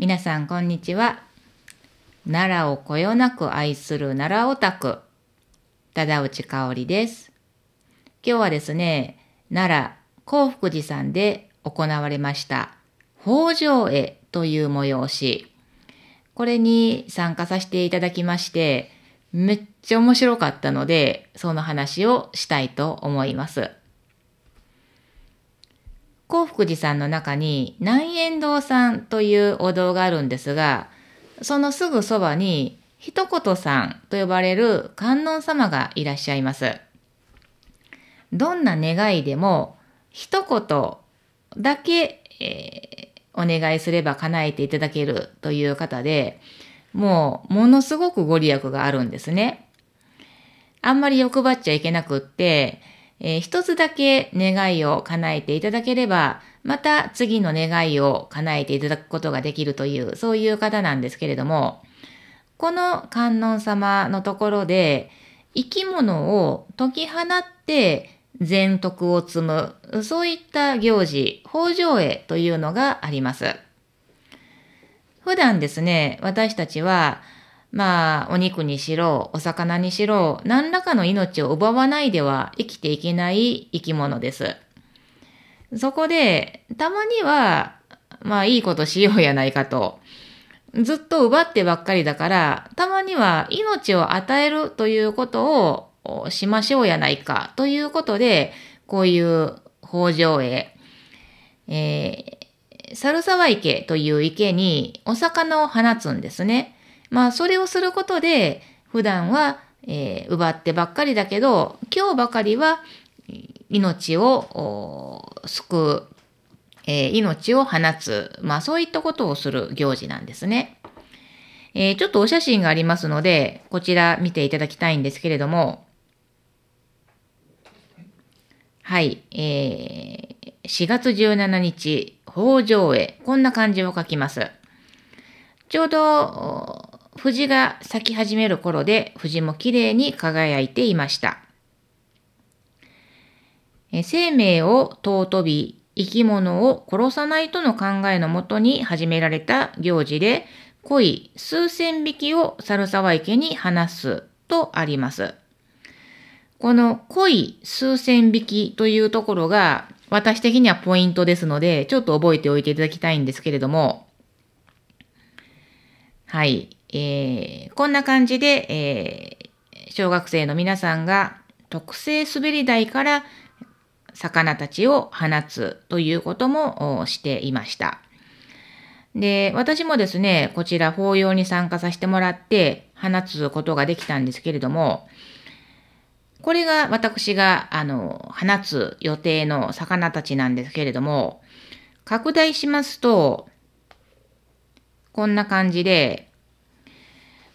皆さんこんにちは奈良をこよなく愛する奈良オタク忠内香織です今日はですね奈良幸福寺さんで行われました北条絵という催しこれに参加させていただきましてめっちゃ面白かったのでその話をしたいと思います興福寺さんの中に南円堂さんというお堂があるんですが、そのすぐそばに一言さんと呼ばれる観音様がいらっしゃいます。どんな願いでも一言だけ、えー、お願いすれば叶えていただけるという方で、もうものすごくご利益があるんですね。あんまり欲張っちゃいけなくって、えー、一つだけ願いを叶えていただければ、また次の願いを叶えていただくことができるという、そういう方なんですけれども、この観音様のところで、生き物を解き放って善徳を積む、そういった行事、法上へというのがあります。普段ですね、私たちは、まあ、お肉にしろ、お魚にしろ、何らかの命を奪わないでは生きていけない生き物です。そこで、たまには、まあいいことしようやないかと。ずっと奪ってばっかりだから、たまには命を与えるということをしましょうやないかということで、こういう北条へ、えー、猿沢池という池にお魚を放つんですね。まあ、それをすることで、普段は、えー、奪ってばっかりだけど、今日ばかりは命を救う、えー、命を放つ、まあ、そういったことをする行事なんですね。えー、ちょっとお写真がありますので、こちら見ていただきたいんですけれども、はい、えー、4月17日、北条へ、こんな漢字を書きます。ちょうど、藤が咲き始める頃で藤もきれいに輝いていました。生命を尊び、生き物を殺さないとの考えのもとに始められた行事で、恋数千匹を猿沢池に放すとあります。この恋数千匹というところが私的にはポイントですので、ちょっと覚えておいていただきたいんですけれども、はい。えー、こんな感じで、えー、小学生の皆さんが特製滑り台から魚たちを放つということもしていました。で、私もですね、こちら法要に参加させてもらって放つことができたんですけれども、これが私が、あの、放つ予定の魚たちなんですけれども、拡大しますと、こんな感じで、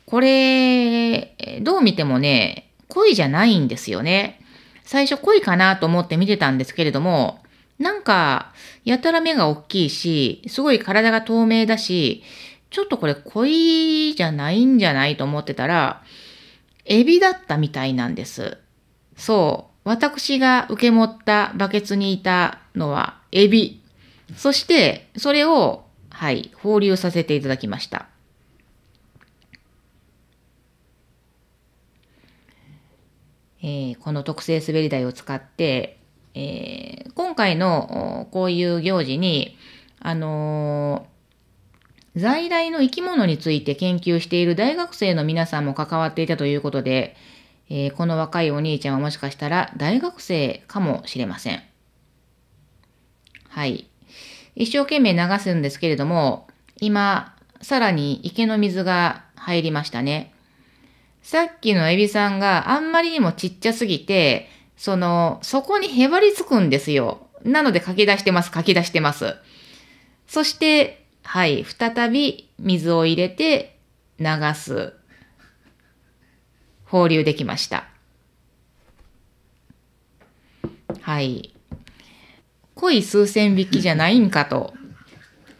これ、どう見てもね、恋じゃないんですよね。最初恋かなと思って見てたんですけれども、なんか、やたら目が大きいし、すごい体が透明だし、ちょっとこれ恋じゃないんじゃないと思ってたら、エビだったみたいなんです。そう。私が受け持ったバケツにいたのはエビ。そして、それを、はい、放流させていただきました。えー、この特製滑り台を使って、えー、今回のこういう行事に、あのー、在来の生き物について研究している大学生の皆さんも関わっていたということで、えー、この若いお兄ちゃんはもしかしたら大学生かもしれません。はい。一生懸命流すんですけれども、今、さらに池の水が入りましたね。さっきのエビさんがあんまりにもちっちゃすぎて、その、そこにへばりつくんですよ。なので書き出してます、書き出してます。そして、はい、再び水を入れて流す。放流できました。はい。濃い数千匹じゃないんかと。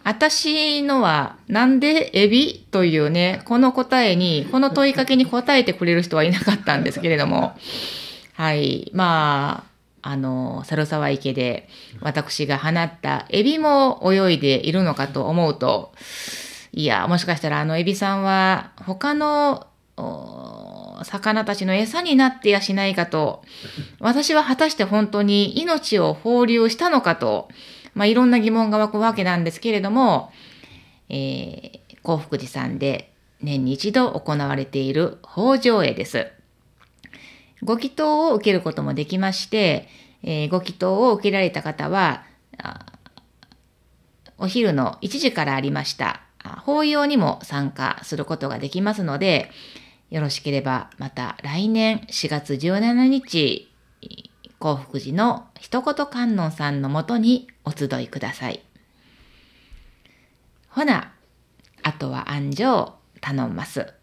私のは、なんでエビというね、この答えに、この問いかけに答えてくれる人はいなかったんですけれども、はい。まあ、あの、猿沢池で私が放ったエビも泳いでいるのかと思うと、いや、もしかしたらあのエビさんは他の魚たちの餌になってやしないかと、私は果たして本当に命を放流したのかと、まあ、いろんな疑問が湧くわけなんですけれども、えー、幸福寺さんで年に一度行われている法上絵です。ご祈祷を受けることもできまして、えー、ご祈祷を受けられた方は、お昼の1時からありました、法要にも参加することができますので、よろしければまた来年4月17日幸福寺の一言観音さんのもとにお集いください。ほな、あとは安城頼んます。